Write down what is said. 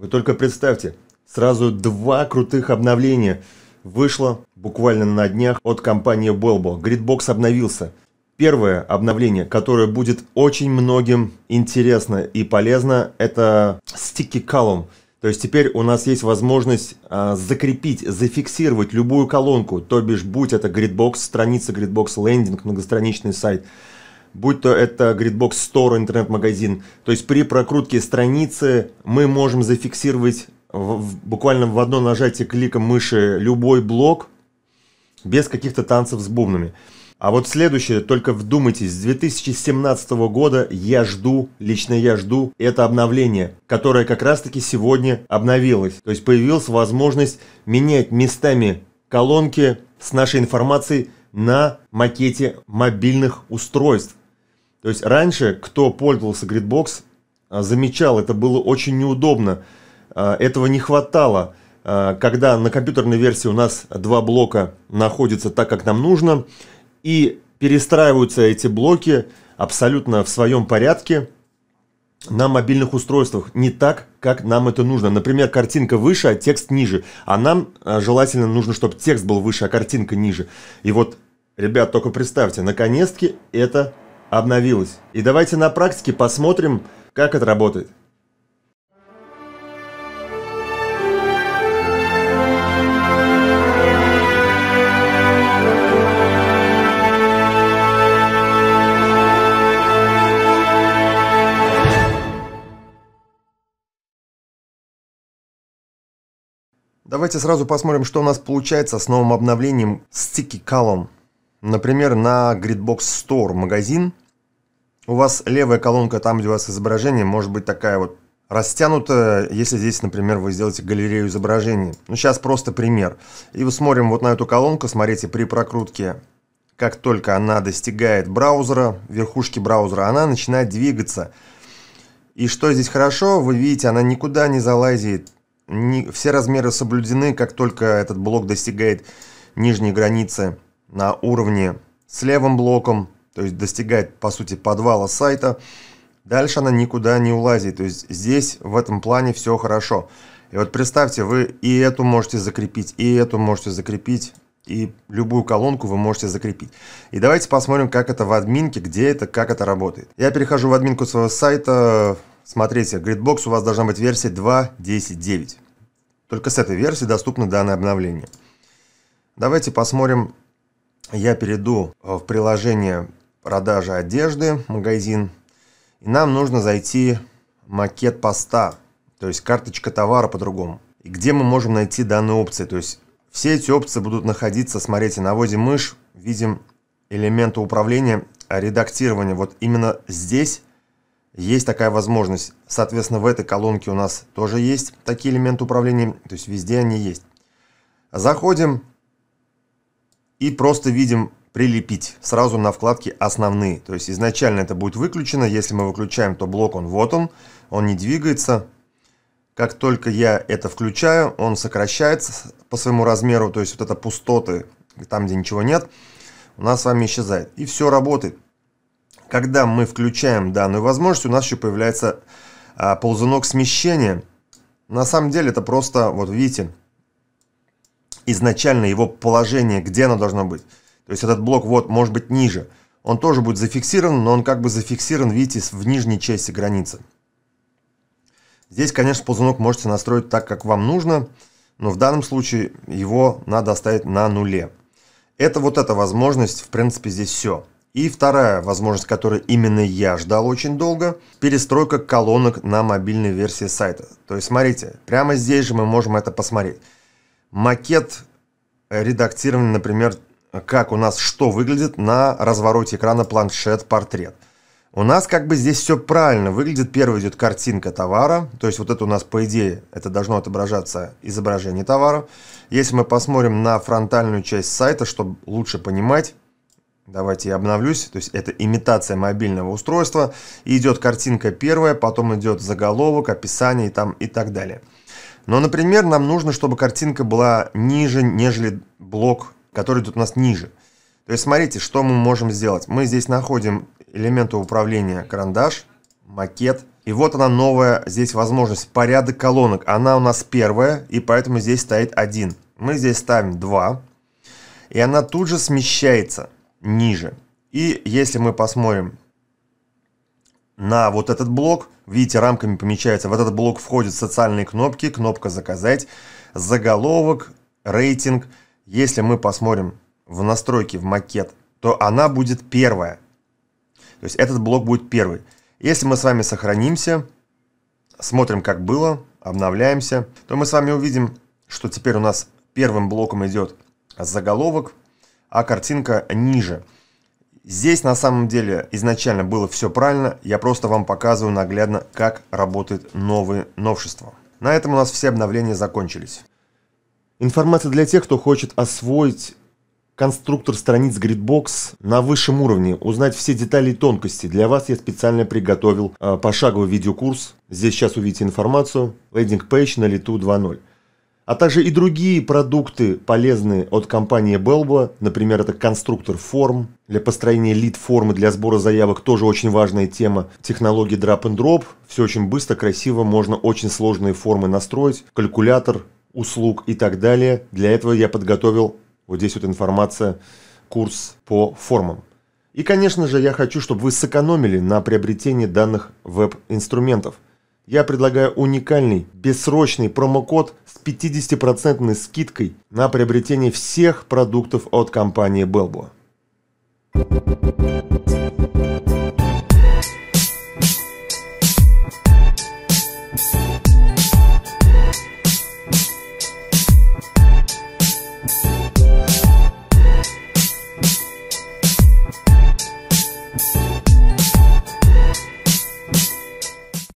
Вы только представьте, сразу два крутых обновления вышло буквально на днях от компании Belbo. Gridbox обновился. Первое обновление, которое будет очень многим интересно и полезно, это Sticky Column. То есть теперь у нас есть возможность а, закрепить, зафиксировать любую колонку, то бишь будь это Gridbox, страница Gridbox, лендинг, многостраничный сайт – будь то это Gridbox Store, интернет-магазин. То есть при прокрутке страницы мы можем зафиксировать в, в, буквально в одно нажатие клика мыши любой блок без каких-то танцев с бубнами. А вот следующее, только вдумайтесь, с 2017 года я жду, лично я жду это обновление, которое как раз таки сегодня обновилось. То есть появилась возможность менять местами колонки с нашей информацией на макете мобильных устройств. То есть раньше, кто пользовался Gridbox, а, замечал, это было очень неудобно. А, этого не хватало. А, когда на компьютерной версии у нас два блока находятся так, как нам нужно, и перестраиваются эти блоки абсолютно в своем порядке на мобильных устройствах не так, как нам это нужно. Например, картинка выше, а текст ниже. А нам желательно нужно, чтобы текст был выше, а картинка ниже. И вот, ребят, только представьте, наконец-таки это обновилась. И давайте на практике посмотрим, как это работает. Давайте сразу посмотрим, что у нас получается с новым обновлением Sticky Column. Например, на Gridbox Store магазин у вас левая колонка, там, где у вас изображение, может быть такая вот растянутая, если здесь, например, вы сделаете галерею изображений. Ну, сейчас просто пример. И мы смотрим вот на эту колонку, смотрите, при прокрутке, как только она достигает браузера, верхушки браузера, она начинает двигаться. И что здесь хорошо, вы видите, она никуда не залазит, не, все размеры соблюдены, как только этот блок достигает нижней границы на уровне с левым блоком, то есть достигает, по сути, подвала сайта. Дальше она никуда не улазит, то есть здесь в этом плане все хорошо. И вот представьте, вы и эту можете закрепить, и эту можете закрепить, и любую колонку вы можете закрепить. И давайте посмотрим, как это в админке, где это, как это работает. Я перехожу в админку своего сайта, смотрите, Gridbox у вас должна быть версия 2.10.9. Только с этой версии доступно данное обновление. Давайте посмотрим, я перейду в приложение продажи одежды, магазин. И нам нужно зайти макет поста, то есть карточка товара по-другому. И где мы можем найти данные опции. То есть все эти опции будут находиться, смотрите, наводим мышь, видим элементы управления, а редактирования. Вот именно здесь есть такая возможность. Соответственно, в этой колонке у нас тоже есть такие элементы управления, то есть везде они есть. Заходим и просто видим прилепить сразу на вкладке «Основные». То есть изначально это будет выключено. Если мы выключаем, то блок он вот он, он не двигается. Как только я это включаю, он сокращается по своему размеру. То есть вот это пустоты, там где ничего нет, у нас с вами исчезает. И все работает. Когда мы включаем данную возможность, у нас еще появляется а, ползунок смещения. На самом деле это просто, вот видите, изначально его положение, где оно должно быть – то есть этот блок вот может быть ниже. Он тоже будет зафиксирован, но он как бы зафиксирован, видите, в нижней части границы. Здесь, конечно, ползунок можете настроить так, как вам нужно, но в данном случае его надо оставить на нуле. Это вот эта возможность, в принципе, здесь все. И вторая возможность, которую именно я ждал очень долго, перестройка колонок на мобильной версии сайта. То есть, смотрите, прямо здесь же мы можем это посмотреть. Макет редактирован, например, как у нас что выглядит на развороте экрана планшет-портрет. У нас как бы здесь все правильно выглядит. Первый идет картинка товара, то есть вот это у нас по идее это должно отображаться изображение товара. Если мы посмотрим на фронтальную часть сайта, чтобы лучше понимать, Давайте я обновлюсь. То есть это имитация мобильного устройства. И идет картинка первая, потом идет заголовок, описание и, там, и так далее. Но, например, нам нужно, чтобы картинка была ниже, нежели блок который тут у нас ниже. То есть смотрите, что мы можем сделать. Мы здесь находим элементы управления карандаш, макет. И вот она новая здесь возможность, порядок колонок. Она у нас первая, и поэтому здесь стоит один. Мы здесь ставим 2, и она тут же смещается ниже. И если мы посмотрим на вот этот блок, видите, рамками помечается, в этот блок входят социальные кнопки, кнопка «Заказать», заголовок, рейтинг – если мы посмотрим в настройки, в макет, то она будет первая. То есть этот блок будет первый. Если мы с вами сохранимся, смотрим, как было, обновляемся, то мы с вами увидим, что теперь у нас первым блоком идет заголовок, а картинка ниже. Здесь на самом деле изначально было все правильно, я просто вам показываю наглядно, как работает новые новшества. На этом у нас все обновления закончились. Информация для тех, кто хочет освоить конструктор страниц Gridbox на высшем уровне, узнать все детали и тонкости. Для вас я специально приготовил э, пошаговый видеокурс. Здесь сейчас увидите информацию. Лендинг-пейдж на лету 2.0 а также и другие продукты полезные от компании Belbo, например, это конструктор форм для построения лид-формы для сбора заявок, тоже очень важная тема. Технологии drop and drop, все очень быстро, красиво, можно очень сложные формы настроить, калькулятор, услуг и так далее. Для этого я подготовил, вот здесь вот информация, курс по формам. И, конечно же, я хочу, чтобы вы сэкономили на приобретении данных веб-инструментов. Я предлагаю уникальный, бессрочный промокод с 50% скидкой на приобретение всех продуктов от компании Belbo.